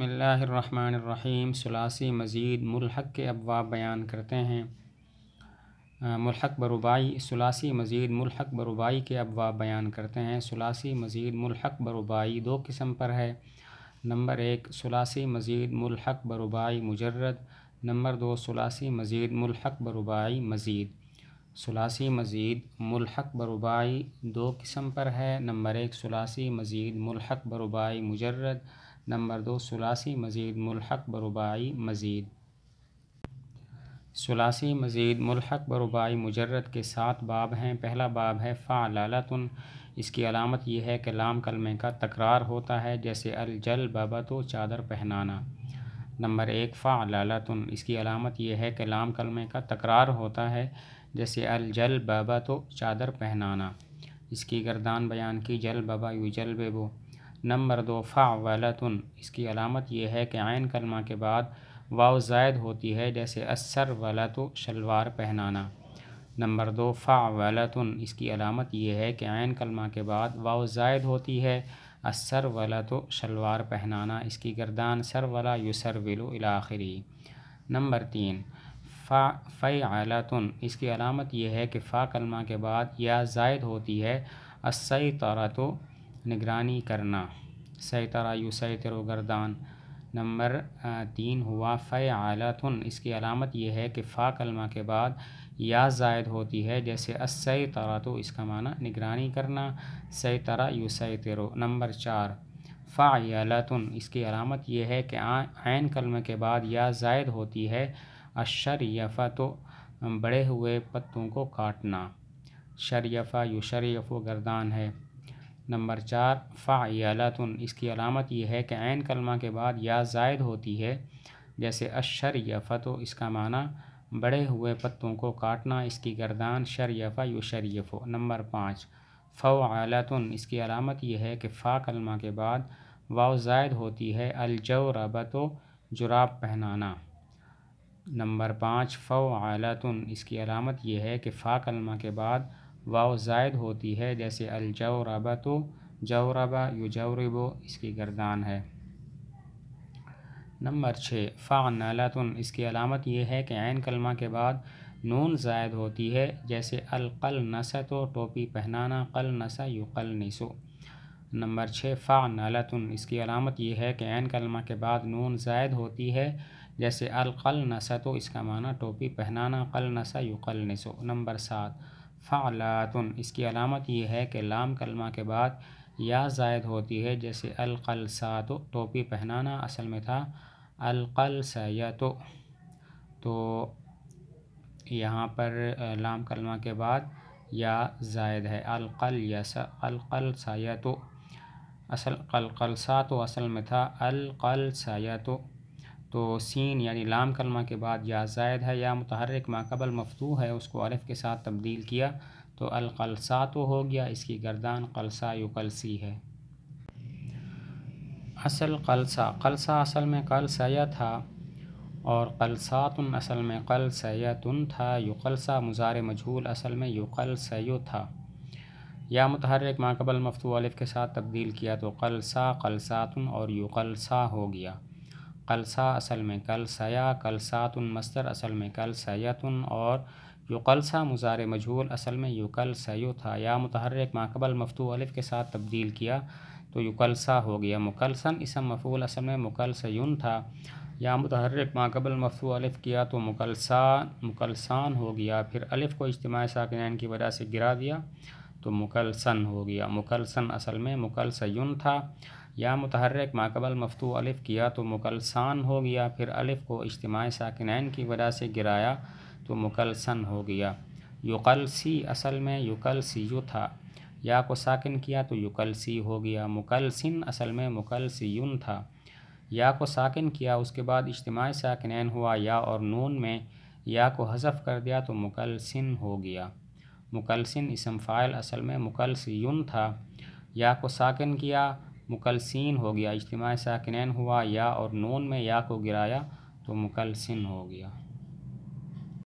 बसमीम सलासी मज़ीद मुलहक के अबवाब बयान करते हैं मुलहक बरूबाई सलासी मज़ीद मुलहक बरूबाई के अबवाब बयान करते हैं सलासी मज़ीद मुलहक बरुबाई दो किस्म पर है नंबर एक सलासी मज़ीद मुलहक बरूबाई मुजरद नंबर दो सलासी मज़ीद मुलहक बरूबाई मज़ीद सलासी मज़ीद मुलहक बरुबाई दो किस्म पर है नंबर एक सलासी मज़ीद मुलहक बरुबाई मुजरद नंबर दो सलासी मज़ीद मलहक बरबाई मज़ीद सलासी मज़ीद मलहक बरबाई मुजरत के सात बाब हैं पहला बाब है फ़ा लालतन इसकी अलामत यह है कि लाम कलमे का तकरार होता है जैसे अलजल बबतो चादर पहनाना नंबर एक फ़ा लालतन इसकी अलामत यह है कि लाम कलमे का तकरार होता है जैसे अलजल बबतो चादर पहनाना इसकी गर्दान बयान की जल बबा यू जल बेबो नंबर दो फ़ावलतन इसकी अलामत यह है कि आयन कलमा के बाद वाव जायद होती है जैसे असर वलत शलवार पहनाना नंबर दो फ़ावलतन इसकी अलामत यह है कि आयन कलमा के बाद वाव जायद होती है असर वलत शलवार पहनाना इसकी गर्दान सर वला युसर विलो नंबर तीन फ़ा फ़ैलतन इसकी अलामत यह है कि फ़ा कलमा के बाद या जायद होती है असई तो निगरानी करना सैतरा युसैतर गर्दान नंबर तीन हुआ फ़यालतन इसकी अलामत यह है कि फ़ा कलमा के बाद या जायद होती है जैसे असई तरा तो इसका माना निगरानी करना सई तरा यू सई तेरो नंबर चार फ़ायलतन इसकी अलामत यह है कि आन कलमे के बाद या जायद होती है अशर यफ़ा तो बड़े हुए पत्तों को काटना शरयफ़ा यू शरीफ़ गर्दान है नंबर चार फ़ायलतन इसकी अलामत यह है कि आन कलमा के बाद या जायद होती है जैसे अशर फ़तो इसका माना बड़े हुए पत्तों को काटना इसकी गर्दान शरयफ़ा युशरयफ़ो नंबर पाँच फ़वालतन इसकी अलामत यह है कि फ़ा कलमा के बाद वाव जायद होती है अलजरबतो जुराब पहनाना नंबर पाँच फ़वालतन इसकी अलामत यह है कि फ़ा कलमा के बाद वाव जायद होती है जैसे अलजौरबा तो यु युजौरबो इसकी गर्दान है नंबर छः फ़ानलातन इसकी अलामत यह है कि आन कलमा के बाद नून जायद होती है जैसे अलकल नस तो टोपी पहनाना कल नस नसा कल नसो नंबर छः फ़ानलातन इसकी अलामत यह है कि आन कलमा के बाद नून जायद होती है जैसे अलकल नसा तो इसका माना टोपी पहनाना कल नस यु कल नसो नंबर सात फ़लातुन इसकी अलामत यह है कि लाम कलमा के बाद या जायद होती है जैसे अलकलसा तो टोपी पहनाना असल में था अलकल तो तो यहाँ पर लाम कलमा के बाद या जायद है अलकल यस अलकलसया तो असल सा तो असल में था अलकलसया तो तो सीन यानी लाम कलमा के बाद या जायद है या मतहरक माकबल मफतू है उसको अलफ़ के साथ तब्दील किया तो अलकलसा तो हो गया इसकी गर्दान कलसा युकलसी है असल कलसा कलसा असल में कल सया था और कलसातन असल में कल सयातन था युकलसा मुजार मजहूल असल में युकल सयो था या मतहरक माकबल मफतू अलफ़ के साथ तब्दील किया तो कलसा कलसातन और युकलसा हो गया कलसा असल में कल सया कलसातन मस्तर असल में कल सयातुन और युकलसा मुजार मजहूल असल में युकल सयो था या मतहरक माकबल मफतू अलिफ के साथ तब्दील किया तो युकलसा हो गया मुकलसन इसम मफूल असल में सयुन था या मतहरक माकबल मफतू अलिफ किया तो मुकलसा मुकलसान हो गया फिर अलफ़ को इज्तम साकिन की वजह से गिरा दिया तो मुकलसन हो गया मुकलसन असल में सयुन था या मतहरक माकबल मफतू अलिफ़ किया तो मुकलसान हो गया फिर अलिफ़ को इज्तमाही साकिनैन की वजह से गिराया तो मुकलसन हो गया युकलसी असल में यू था या को साकिन किया तो युकलसी हो गया मुकलसिन असल में यून था या को साकिन किया उसके बाद इज्तमाही साकिनैन हुआ या और नून में या को हजफ कर दिया तो मुकलसिन हो गया मुकलसिन इसम फ़ाइल असल में मुकलसीयुन था या को साकिन किया मुकलसिन हो गया इजतम साकिनैन हुआ या और नून में या को गिराया तो मुकलसिन हो गया